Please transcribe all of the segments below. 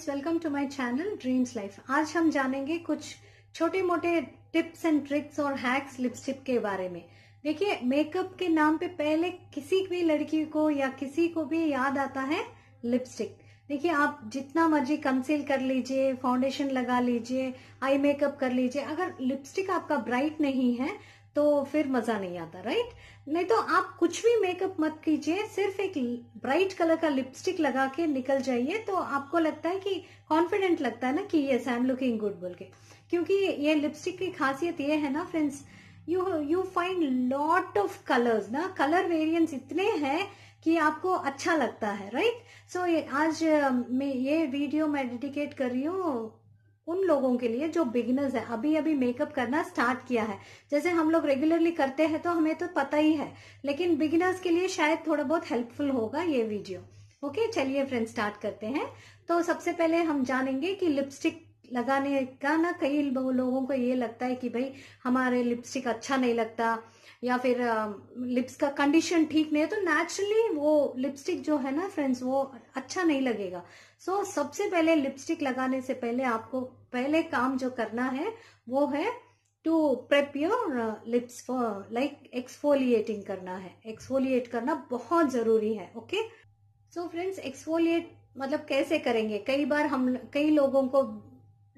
friends welcome to my channel dreams life आज हम जानेंगे कुछ छोटे मोटे टिप्स एंड ट्रिक्स और हैक्स लिपस्टिक के बारे में देखिए मेकअप के नाम पे पहले किसी भी लड़की को या किसी को भी याद आता है लिपस्टिक देखिए आप जितना मर्जी कंसील कर लीजिए फाउंडेशन लगा लीजिए आई मेकअप कर लीजिए अगर लिपस्टिक आपका ब्राइट नहीं है तो फिर मजा नहीं आता राइट नहीं तो आप कुछ भी मेकअप मत कीजिए सिर्फ एक ब्राइट कलर का लिपस्टिक लगा के निकल जाइए तो आपको लगता है कि कॉन्फिडेंट लगता है ना कि yes I am looking good बोल के क्योंकि ये लिपस्टिक की खासियत ये है ना friends you you find lot of colours ना कलर वेरिएंट्स इतने हैं कि आपको अच्छा लगता है राइट सो so, आज मैं ये वीडियो मैं डेडिकेट कर रही हूँ उन लोगों के लिए जो बिगिनर्स है अभी अभी मेकअप करना स्टार्ट किया है जैसे हम लोग रेगुलरली करते हैं तो हमें तो पता ही है लेकिन बिगिनर्स के लिए शायद थोड़ा बहुत हेल्पफुल होगा ये वीडियो ओके चलिए फ्रेंड स्टार्ट करते हैं तो सबसे पहले हम जानेंगे कि लिपस्टिक लगाने का ना कई लोगों को ये लगता है कि भाई हमारे लिपस्टिक अच्छा नहीं लगता या फिर लिप्स का कंडीशन ठीक नहीं है तो नेचुरली वो लिपस्टिक जो है ना फ्रेंड्स वो अच्छा नहीं लगेगा सो so, सबसे पहले लिपस्टिक लगाने से पहले आपको पहले काम जो करना है वो है to prep your lips for like exfoliating करना है एक्सफोलिएट करना बहुत ज़रूरी है ओके सो फ्रेंड्स एक्सफोलिएट मतलब कैसे करेंगे कई बार हम कई लोगों को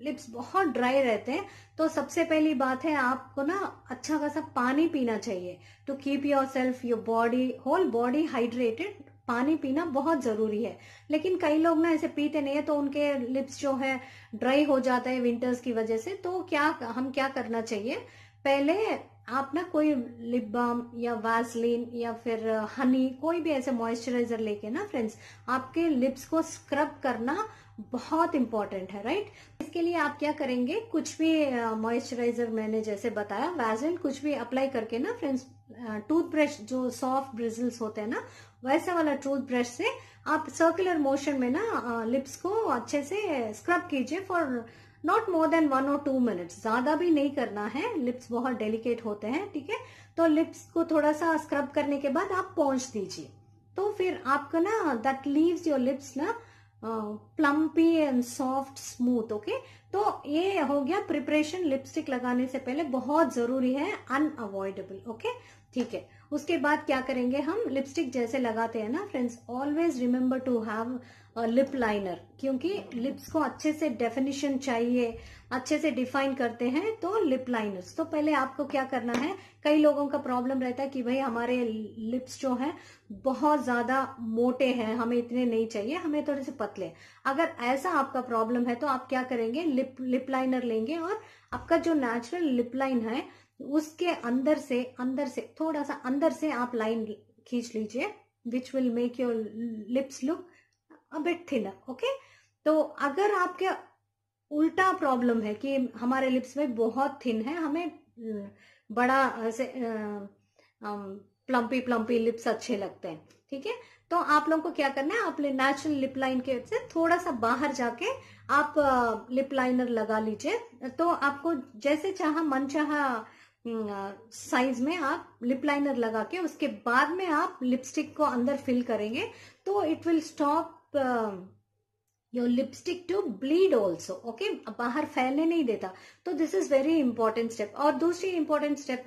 लिप्स बहुत ड्राई रहते हैं तो सबसे पहली बात है आपको ना अच्छा खासा पानी पीना चाहिए to keep your self your body whole body hydrated पानी पीना बहुत जरूरी है लेकिन कई लोग ना ऐसे पीते नहीं है तो उनके लिप्स जो है ड्राई हो जाते हैं विंटर्स की वजह से तो क्या हम क्या करना चाहिए पहले आप ना कोई लिप बाम या वैसलीन या फिर हनी कोई भी ऐसे मॉइस्चराइजर लेके ना फ्रेंड्स आपके लिप्स को स्क्रब करना बहुत इंपॉर्टेंट है राइट के लिए आप क्या करेंगे कुछ भी मॉइस्चराइजर मैंने जैसे बताया वैजल कुछ भी अप्लाई करके ना फ्रेंड्स टूथब्रश जो सॉफ्ट ब्रिजल्स होते हैं ना वैसा वाला टूथब्रश से आप सर्कुलर मोशन में ना लिप्स को अच्छे से स्क्रब कीजिए for not more than one और टू मिनट्स ज्यादा भी नहीं करना है लिप्स बहुत डेलिकेट होते हैं ठीक है तो लिप्स को थोड़ा सा स्क्रब करने के बाद आप पहुंच दीजिए तो फिर आपका ना दैट लीव्स योर लिप्स ना plumpy and soft smooth okay तो ये हो गया प्रिपरेशन लिपस्टिक लगाने से पहले बहुत जरूरी है अनअवॉइडेबल ओके ठीक है उसके बाद क्या करेंगे हम लिपस्टिक जैसे लगाते हैं ना friends always remember to have lip liner क्योंकि लिप्स को अच्छे से डेफिनेशन चाहिए अच्छे से डिफाइन करते हैं तो लिप लाइनर्स तो पहले आपको क्या करना है कई लोगों का प्रॉब्लम रहता है कि भाई हमारे लिप्स जो हैं बहुत ज्यादा मोटे हैं हमें इतने नहीं चाहिए हमें थोड़े से पतले अगर ऐसा आपका प्रॉब्लम है तो आप क्या करेंगे लिप लिप लाइनर लेंगे और आपका जो नेचुरल लिप लाइन है उसके अंदर से अंदर से थोड़ा सा अंदर से आप लाइन खींच लीजिए which will make your lips look a bit thinner okay तो अगर आपके उल्टा प्रॉब्लम है कि हमारे लिप्स में बहुत थिन है हमें बड़ा ऐसे प्लम्पी प्लम्पी लिप्स अच्छे लगते हैं ठीक है तो आप लोगों को क्या करना है अपने नेचुरल लिप लाइन के से थोड़ा सा बाहर जाके आप लिप लाइनर लगा लीजिए तो आपको जैसे चाह मन चाह साइज में आप लिप लाइनर लगा के उसके बाद में आप लिपस्टिक को अंदर फिल करेंगे तो it will stop your lipstick to bleed also okay बाहर फैलने नहीं देता तो this is very important step और दूसरी इंपॉर्टेंट स्टेप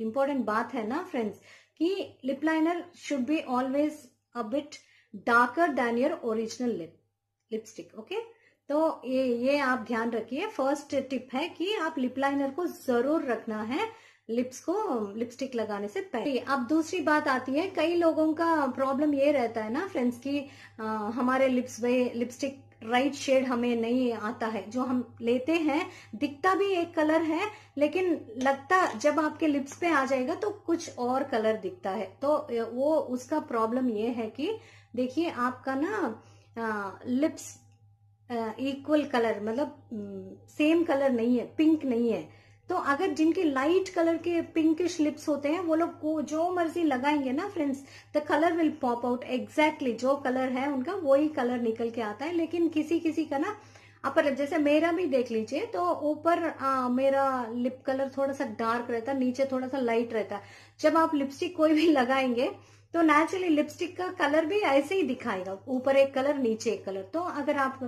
इंपॉर्टेंट बात है ना फ्रेंड्स कि lip liner should be always a bit darker than your original lip lipstick okay तो ये ये आप ध्यान रखिए फर्स्ट टिप है कि आप लिप लाइनर को जरूर रखना है लिप्स को लिपस्टिक लगाने से पहले अब दूसरी बात आती है कई लोगों का प्रॉब्लम ये रहता है ना फ्रेंड्स की आ, हमारे लिप्स में लिपस्टिक राइट शेड हमें नहीं आता है जो हम लेते हैं दिखता भी एक कलर है लेकिन लगता जब आपके लिप्स पे आ जाएगा तो कुछ और कलर दिखता है तो वो उसका प्रॉब्लम ये है कि देखिए आपका ना लिप्स इक्वल कलर मतलब सेम कलर नहीं है पिंक नहीं है तो अगर जिनके लाइट कलर के पिंकिश लिप्स होते हैं वो लोग को जो मर्जी लगाएंगे ना friends the colour will pop out exactly जो कलर है उनका वही कलर निकल के आता है लेकिन किसी किसी का ना अपर जैसे मेरा भी देख लीजिए तो ऊपर मेरा लिप कलर थोड़ा सा डार्क रहता है नीचे थोड़ा सा लाइट रहता है जब आप लिपस्टिक कोई भी लगाएंगे तो नेचुरली लिपस्टिक का कलर भी ऐसे ही दिखाएगा ऊपर एक कलर नीचे एक कलर तो अगर आप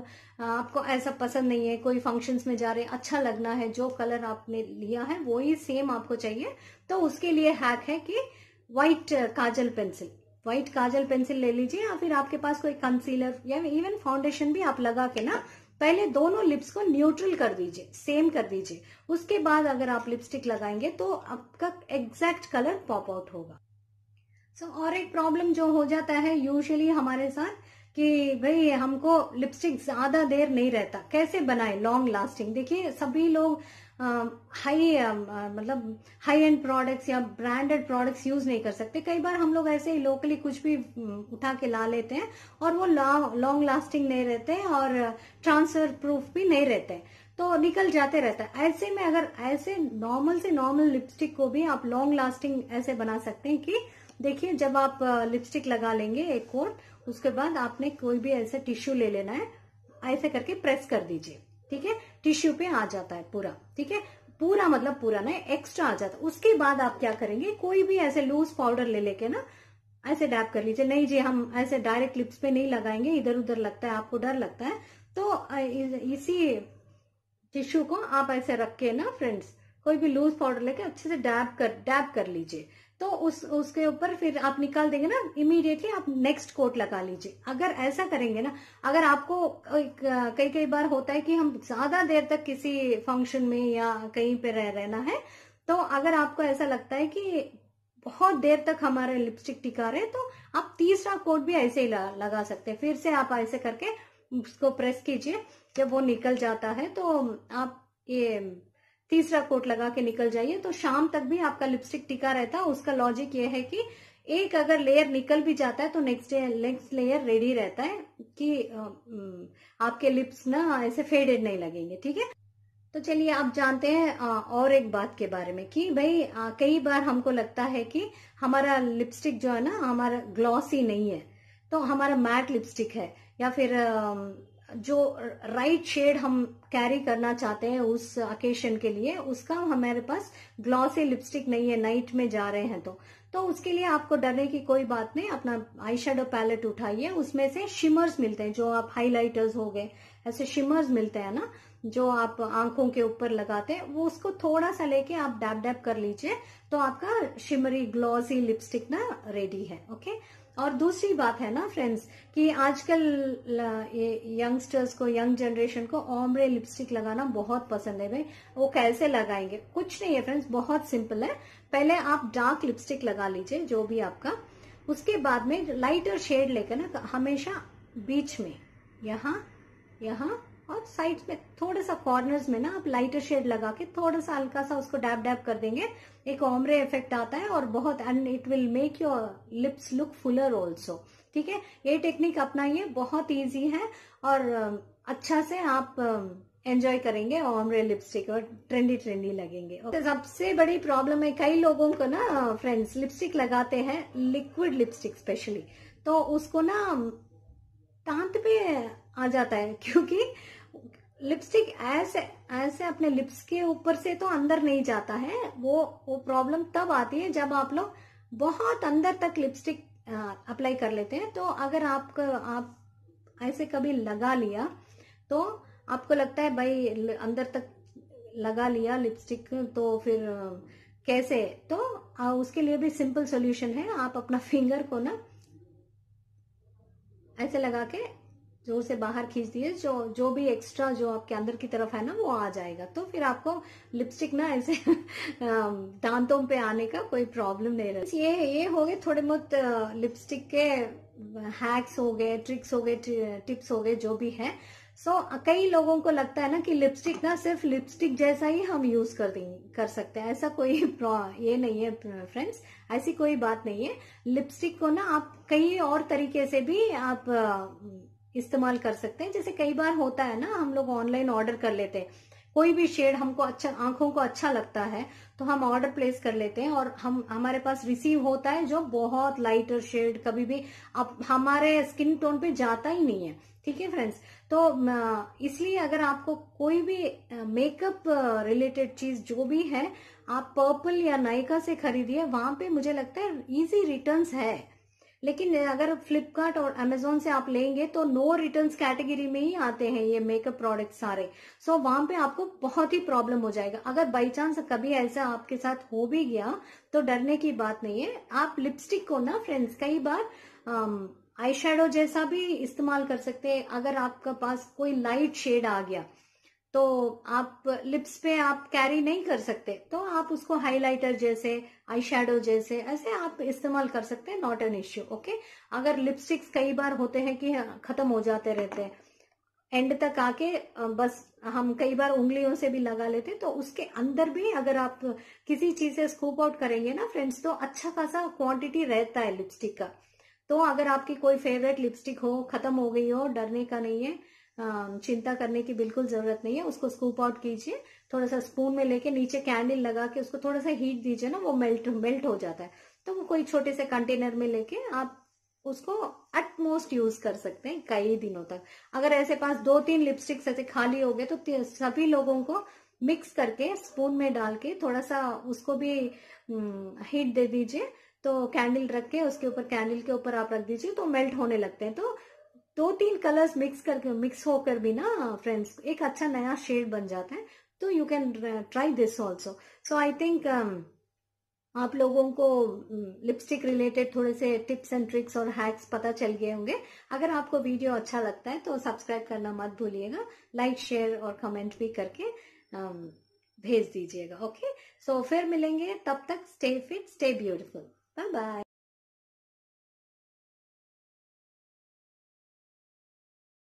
आपको ऐसा पसंद नहीं है कोई फंक्शंस में जा रहे अच्छा लगना है जो कलर आपने लिया है वो ही सेम आपको चाहिए तो उसके लिए हैक है कि white kajal pencil white kajal pencil ले लीजिए या फिर आपके पास कोई कंसीलर या इवन फाउंडेशन भी आप लगा के ना पहले दोनों लिप्स को न्यूट्रल कर दीजिए सेम कर दीजिए उसके बाद अगर आप लिपस्टिक लगाएंगे तो आपका एग्जैक्ट कलर पॉप आउट होगा सो so, और एक प्रॉब्लम जो हो जाता है यूजुअली हमारे साथ कि भाई हमको लिपस्टिक ज्यादा देर नहीं रहता कैसे बनाए लॉन्ग लास्टिंग देखिए सभी लोग हाई मतलब हाई एंड प्रोडक्ट्स या ब्रांडेड प्रोडक्ट्स यूज नहीं कर सकते कई बार हम लोग ऐसे ही लोकली कुछ भी उठा के ला लेते हैं और वो लॉन्ग लास्टिंग नहीं रहते और ट्रांसफर प्रूफ भी नहीं रहते तो निकल जाते रहता है ऐसे में अगर ऐसे नॉर्मल से नॉर्मल लिपस्टिक को भी आप लॉन्ग लास्टिंग ऐसे बना सकते हैं कि देखिए जब आप लिपस्टिक लगा लेंगे एक कोट उसके बाद आपने कोई भी ऐसा टिश्यू ले लेना है ऐसे करके प्रेस कर दीजिए ठीक है टिश्यू पे आ जाता है पूरा ठीक है पूरा मतलब पूरा ना एक्स्ट्रा आ जाता है उसके बाद आप क्या करेंगे कोई भी ऐसे लूज पाउडर ले लेके ना ऐसे डैप कर लीजिए नहीं जी हम ऐसे डायरेक्ट लिप्स पे नहीं लगाएंगे इधर उधर लगता है आपको डर लगता है तो इसी टिश्यू को आप ऐसे रख के ना फ्रेंड्स कोई भी लूज पाउडर लेके अच्छे से डैप कर डैप कर लीजिए तो उस उसके ऊपर फिर आप निकाल देंगे ना इमीडिएटली आप नेक्स्ट कोट लगा लीजिए अगर ऐसा करेंगे ना अगर आपको कई कई बार होता है कि हम ज्यादा देर तक किसी फंक्शन में या कहीं पे रह रहना है तो अगर आपको ऐसा लगता है कि बहुत देर तक हमारे लिपस्टिक टिका रहे तो आप तीसरा कोट भी ऐसे ही लगा सकते हैं फिर से आप ऐसे करके उसको प्रेस कीजिए जब वो निकल जाता है तो आप ये तीसरा कोट लगा के निकल जाइए तो शाम तक भी आपका लिपस्टिक टिका रहता है उसका लॉजिक ये है कि एक अगर लेयर निकल भी जाता है तो next day next layer ready रहता है कि आपके लिप्स ना ऐसे फेडेड नहीं लगेंगे ठीक है तो चलिए आप जानते हैं और एक बात के बारे में कि भाई कई बार हमको लगता है कि हमारा लिपस्टिक जो है ना हमारा ग्लॉसी नहीं है तो हमारा मैट लिपस्टिक है या फिर जो राइट शेड हम कैरी करना चाहते हैं उस अकेशन के लिए उसका हमारे पास ग्लॉसी लिपस्टिक नहीं है नाइट में जा रहे हैं तो तो उसके लिए आपको डरने की कोई बात नहीं अपना आई शेडो पैलेट उठाइए उसमें से शिमर्स मिलते हैं जो आप हाइलाइटर्स हो गए ऐसे शिमर्स मिलते हैं ना जो आप आंखों के ऊपर लगाते हैं वो उसको थोड़ा सा लेके आप डैप डैप कर लीजिए तो आपका शिमरी ग्लॉसी लिपस्टिक ना रेडी है ओके और दूसरी बात है ना फ्रेंड्स कि आजकल यंगस्टर्स को यंग जनरेशन को ऑमरे लिपस्टिक लगाना बहुत पसंद है भाई वो कैसे लगाएंगे कुछ नहीं है फ्रेंड्स बहुत सिंपल है पहले आप डार्क लिपस्टिक लगा लीजिए जो भी आपका उसके बाद में लाइटर शेड लेकर ना हमेशा बीच में यहाँ यहाँ और साइड में थोड़ा सा कॉर्नर्स में ना आप लाइटर शेड लगा के थोड़ा सा हल्का सा उसको डैप डैप कर देंगे एक ऑमरे इफेक्ट आता है और बहुत and it will make your lips look fuller also ठीक है ये टेक्निक अपनाइए बहुत ईजी है और अच्छा से आप एंजॉय करेंगे ऑमरे लिपस्टिक और ट्रेंडी ट्रेंडी लगेंगे तो सबसे बड़ी प्रॉब्लम है कई लोगों को ना फ्रेंड्स लिपस्टिक लगाते हैं लिक्विड लिपस्टिक स्पेशली तो उसको ना दांत पे आ जाता है क्योंकि लिपस्टिक ऐसे ऐसे अपने लिप्स के ऊपर से तो अंदर नहीं जाता है वो वो प्रॉब्लम तब आती है जब आप लोग बहुत अंदर तक लिपस्टिक अप्लाई कर लेते हैं तो अगर आप आप ऐसे कभी लगा लिया तो आपको लगता है भाई अंदर तक लगा लिया लिपस्टिक तो फिर कैसे तो उसके लिए भी सिंपल सॉल्यूशन है आप अपना फिंगर को ना ऐसे लगा के जोर से बाहर खींच दिए जो जो भी एक्स्ट्रा जो आपके अंदर की तरफ है ना वो आ जाएगा तो फिर आपको लिपस्टिक ना ऐसे दांतों पे आने का कोई प्रॉब्लम नहीं रहता ये ये हो गए थोड़े बहुत लिपस्टिक के हैक्स हो गए ट्रिक्स हो गए टिप्स हो गए जो भी है सो so, कई लोगों को लगता है ना कि लिपस्टिक ना सिर्फ लिपस्टिक जैसा ही हम यूज कर देंगे कर सकते हैं ऐसा कोई ये नहीं है फ्रेंड्स ऐसी कोई बात नहीं है लिपस्टिक को ना आप कई और तरीके से भी आप इस्तेमाल कर सकते हैं जैसे कई बार होता है ना हम लोग ऑनलाइन ऑर्डर कर लेते हैं कोई भी शेड हमको अच्छा आंखों को अच्छा लगता है तो हम ऑर्डर प्लेस कर लेते हैं और हम हमारे पास रिसीव होता है जो बहुत लाइटर शेड कभी भी अब हमारे स्किन टोन पे जाता ही नहीं है ठीक है फ्रेंड्स तो इसलिए अगर आपको कोई भी मेकअप रिलेटेड चीज जो भी है आप पर्पल या नायका से खरीदिए वहां पे मुझे लगता है इजी रिटर्न्स है लेकिन अगर फ्लिपकार्ट और अमेजोन से आप लेंगे तो नो रिटर्न कैटेगरी में ही आते हैं ये मेकअप प्रोडक्ट सारे सो so, वहां पे आपको बहुत ही प्रॉब्लम हो जाएगा अगर बाई चांस कभी ऐसा आपके साथ हो भी गया तो डरने की बात नहीं है आप लिपस्टिक को ना फ्रेंड्स कई बार आई um, शेडो जैसा भी इस्तेमाल कर सकते हैं अगर आपका पास कोई लाइट शेड आ गया तो आप लिप्स पे आप कैरी नहीं कर सकते तो आप उसको हाइलाइटर जैसे आई जैसे ऐसे आप इस्तेमाल कर सकते हैं नॉट एन इश्यू ओके अगर लिपस्टिक्स कई बार होते हैं कि हाँ, खत्म हो जाते रहते हैं एंड तक आके बस हम कई बार उंगलियों से भी लगा लेते तो उसके अंदर भी अगर आप किसी चीज से स्कूप आउट करेंगे ना फ्रेंड्स तो अच्छा खासा क्वांटिटी रहता है लिपस्टिक का तो अगर आपकी कोई फेवरेट लिपस्टिक हो खत्म हो गई हो डरने का नहीं है चिंता करने की बिल्कुल जरूरत नहीं है उसको स्कूप आउट कीजिए थोड़ा सा स्पून में लेके नीचे कैंडल लगा के उसको थोड़ा सा हीट दीजिए ना वो मेल्ट मेल्ट हो जाता है तो वो कोई छोटे से कंटेनर में लेके आप उसको एटमोस्ट यूज कर सकते हैं कई दिनों तक अगर ऐसे पास दो तीन लिपस्टिक्स ऐसे खाली हो गए तो सभी लोगों को मिक्स करके स्पून में डाल के थोड़ा सा उसको भी हीट दे दीजिए तो कैंडल रख के उसके ऊपर कैंडल के ऊपर आप रख दीजिए तो मेल्ट होने लगते हैं तो दो तीन कलर्स मिक्स करके मिक्स होकर भी ना फ्रेंड्स एक अच्छा नया शेड बन जाता है तो you can try this also so I think आप लोगों को लिपस्टिक um, रिलेटेड थोड़े से टिप्स एंड ट्रिक्स और हैक्स पता चल गए होंगे अगर आपको वीडियो अच्छा लगता है तो सब्सक्राइब करना मत भूलिएगा लाइक शेयर और कमेंट भी करके um, भेज दीजिएगा ओके सो फिर मिलेंगे तब तक stay fit stay beautiful bye bye